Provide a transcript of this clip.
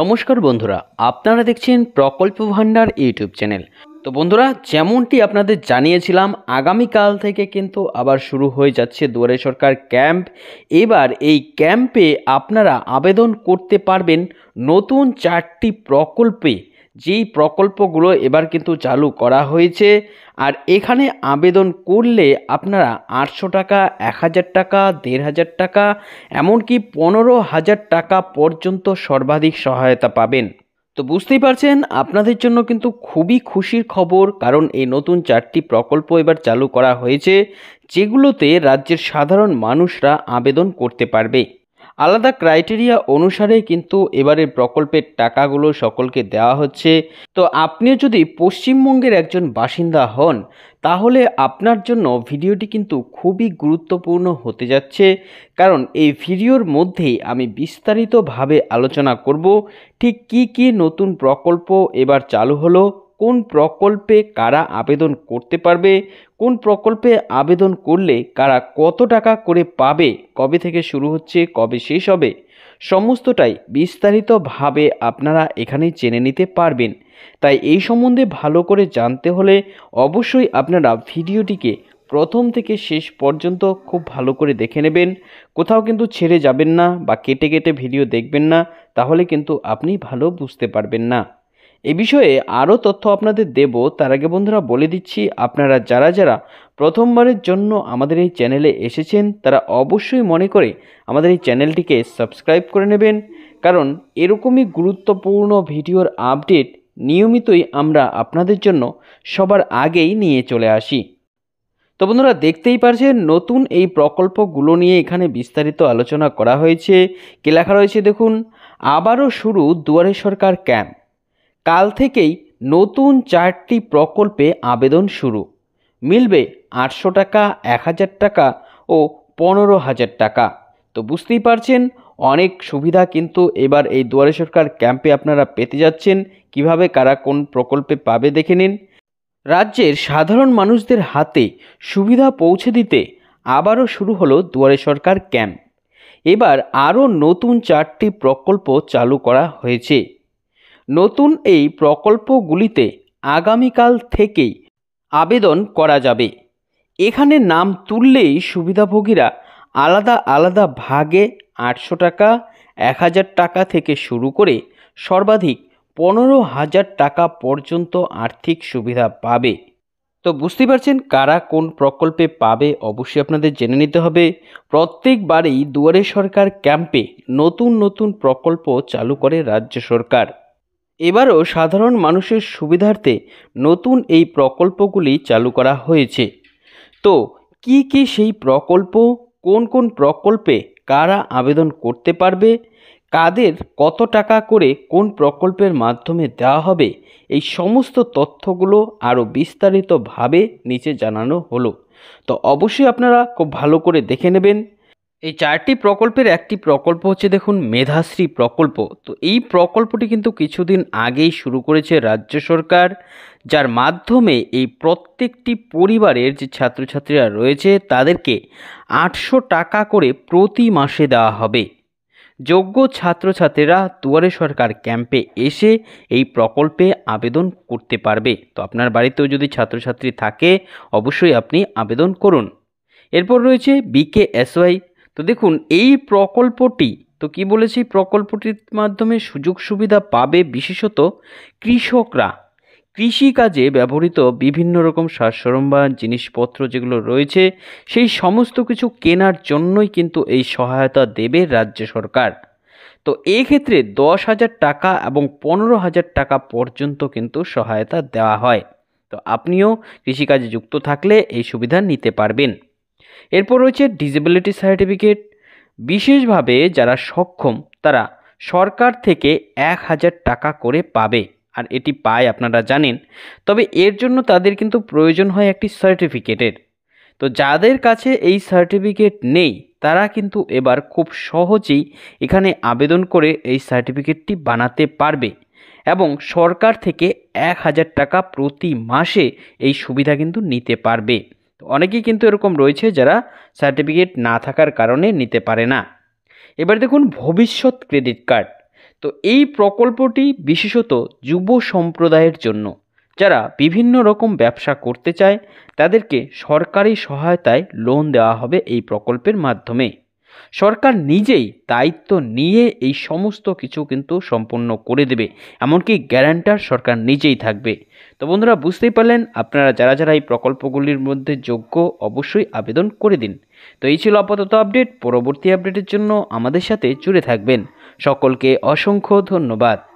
নমস্কার বন্ধুরা আপনারা দেখছেন প্রকল্প ভাণ্ডার ইউটিউব চ্যানেল তো বন্ধুরা যেমনটি আপনাদের জানিয়েছিলাম আগামীকাল থেকে কিন্তু আবার শুরু হয়ে যাচ্ছে দুয়ারে সরকার ক্যাম্প এবার এই ক্যাম্পে আপনারা আবেদন করতে পারবেন নতুন চারটি প্রকল্পে যেই প্রকল্পগুলো এবার কিন্তু চালু করা হয়েছে আর এখানে আবেদন করলে আপনারা আটশো টাকা এক হাজার টাকা দেড় হাজার টাকা এমনকি পনেরো হাজার টাকা পর্যন্ত সর্বাধিক সহায়তা পাবেন তো বুঝতেই পারছেন আপনাদের জন্য কিন্তু খুবই খুশির খবর কারণ এই নতুন চারটি প্রকল্প এবার চালু করা হয়েছে যেগুলোতে রাজ্যের সাধারণ মানুষরা আবেদন করতে পারবে আলাদা ক্রাইটেরিয়া অনুসারে কিন্তু এবারে প্রকল্পের টাকাগুলো সকলকে দেওয়া হচ্ছে তো আপনিও যদি পশ্চিমবঙ্গের একজন বাসিন্দা হন তাহলে আপনার জন্য ভিডিওটি কিন্তু খুবই গুরুত্বপূর্ণ হতে যাচ্ছে কারণ এই ভিডিওর মধ্যেই আমি বিস্তারিতভাবে আলোচনা করব ঠিক কি কি নতুন প্রকল্প এবার চালু হলো কোন প্রকল্পে কারা আবেদন করতে পারবে কোন প্রকল্পে আবেদন করলে কারা কত টাকা করে পাবে কবে থেকে শুরু হচ্ছে কবে শেষ হবে সমস্তটাই বিস্তারিতভাবে আপনারা এখানে জেনে নিতে পারবেন তাই এই সম্বন্ধে ভালো করে জানতে হলে অবশ্যই আপনারা ভিডিওটিকে প্রথম থেকে শেষ পর্যন্ত খুব ভালো করে দেখে নেবেন কোথাও কিন্তু ছেড়ে যাবেন না বা কেটে কেটে ভিডিও দেখবেন না তাহলে কিন্তু আপনি ভালো বুঝতে পারবেন না এ বিষয়ে আরও তথ্য আপনাদের দেব তার আগে বন্ধুরা বলে দিচ্ছি আপনারা যারা যারা প্রথমবারের জন্য আমাদের এই চ্যানেলে এসেছেন তারা অবশ্যই মনে করে আমাদের এই চ্যানেলটিকে সাবস্ক্রাইব করে নেবেন কারণ এরকমই গুরুত্বপূর্ণ ভিডিওর আপডেট নিয়মিতই আমরা আপনাদের জন্য সবার আগেই নিয়ে চলে আসি তো বন্ধুরা দেখতেই পারছেন নতুন এই প্রকল্পগুলো নিয়ে এখানে বিস্তারিত আলোচনা করা হয়েছে কী লেখা রয়েছে দেখুন আবারও শুরু দুয়ারে সরকার ক্যাম্প কাল থেকেই নতুন চারটি প্রকল্পে আবেদন শুরু মিলবে আটশো টাকা এক হাজার টাকা ও পনেরো হাজার টাকা তো বুঝতেই পারছেন অনেক সুবিধা কিন্তু এবার এই দুয়ারে সরকার ক্যাম্পে আপনারা পেতে যাচ্ছেন কিভাবে কারা কোন প্রকল্পে পাবে দেখে নিন রাজ্যের সাধারণ মানুষদের হাতে সুবিধা পৌঁছে দিতে আবারও শুরু হলো দুয়ারে সরকার ক্যাম্প এবার আরও নতুন চারটি প্রকল্প চালু করা হয়েছে নতুন এই প্রকল্পগুলিতে আগামীকাল থেকেই আবেদন করা যাবে এখানে নাম তুললেই সুবিধাভোগীরা আলাদা আলাদা ভাগে আটশো টাকা এক হাজার টাকা থেকে শুরু করে সর্বাধিক পনেরো হাজার টাকা পর্যন্ত আর্থিক সুবিধা পাবে তো বুঝতে পারছেন কারা কোন প্রকল্পে পাবে অবশ্যই আপনাদের জেনে নিতে হবে প্রত্যেকবারেই দুয়ারে সরকার ক্যাম্পে নতুন নতুন প্রকল্প চালু করে রাজ্য সরকার এবারও সাধারণ মানুষের সুবিধার্থে নতুন এই প্রকল্পগুলি চালু করা হয়েছে তো কি কি সেই প্রকল্প কোন কোন প্রকল্পে কারা আবেদন করতে পারবে কাদের কত টাকা করে কোন প্রকল্পের মাধ্যমে দেওয়া হবে এই সমস্ত তথ্যগুলো আরও বিস্তারিতভাবে নিচে জানানো হলো তো অবশ্যই আপনারা খুব ভালো করে দেখে নেবেন এই চারটি প্রকল্পের একটি প্রকল্প হচ্ছে দেখুন মেধাশ্রী প্রকল্প তো এই প্রকল্পটি কিন্তু কিছুদিন আগেই শুরু করেছে রাজ্য সরকার যার মাধ্যমে এই প্রত্যেকটি পরিবারের যে ছাত্রছাত্রীরা রয়েছে তাদেরকে আটশো টাকা করে প্রতি মাসে দেওয়া হবে যোগ্য ছাত্রছাত্রীরা দুয়ারে সরকার ক্যাম্পে এসে এই প্রকল্পে আবেদন করতে পারবে তো আপনার বাড়িতেও যদি ছাত্রছাত্রী থাকে অবশ্যই আপনি আবেদন করুন এরপর রয়েছে বিকেএসওয়াই তো দেখুন এই প্রকল্পটি তো কি বলেছি প্রকল্পটির মাধ্যমে সুযোগ সুবিধা পাবে বিশেষত কৃষকরা কৃষিকাজে ব্যবহৃত বিভিন্ন রকম সারসরঞ্জাম জিনিসপত্র যেগুলো রয়েছে সেই সমস্ত কিছু কেনার জন্যই কিন্তু এই সহায়তা দেবে রাজ্য সরকার তো ক্ষেত্রে দশ হাজার টাকা এবং পনেরো হাজার টাকা পর্যন্ত কিন্তু সহায়তা দেওয়া হয় তো আপনিও কৃষিকাজে যুক্ত থাকলে এই সুবিধা নিতে পারবেন এরপর রয়েছে ডিসেবিলিটি সার্টিফিকেট বিশেষভাবে যারা সক্ষম তারা সরকার থেকে এক হাজার টাকা করে পাবে আর এটি পায় আপনারা জানেন তবে এর জন্য তাদের কিন্তু প্রয়োজন হয় একটি সার্টিফিকেটের তো যাদের কাছে এই সার্টিফিকেট নেই তারা কিন্তু এবার খুব সহজেই এখানে আবেদন করে এই সার্টিফিকেটটি বানাতে পারবে এবং সরকার থেকে এক হাজার টাকা প্রতি মাসে এই সুবিধা কিন্তু নিতে পারবে তো অনেকেই কিন্তু এরকম রয়েছে যারা সার্টিফিকেট না থাকার কারণে নিতে পারে না এবার দেখুন ভবিষ্যৎ ক্রেডিট কার্ড তো এই প্রকল্পটি বিশেষত যুব সম্প্রদায়ের জন্য যারা বিভিন্ন রকম ব্যবসা করতে চায় তাদেরকে সরকারি সহায়তায় লোন দেওয়া হবে এই প্রকল্পের মাধ্যমে সরকার নিজেই দায়িত্ব নিয়ে এই সমস্ত কিছু কিন্তু সম্পন্ন করে দেবে এমনকি গ্যারান্টার সরকার নিজেই থাকবে তো বন্ধুরা বুঝতেই পারলেন আপনারা যারা যারা এই প্রকল্পগুলির মধ্যে যোগ্য অবশ্যই আবেদন করে দিন তো এই ছিল আপাতত আপডেট পরবর্তী আপডেটের জন্য আমাদের সাথে জুড়ে থাকবেন সকলকে অসংখ্য ধন্যবাদ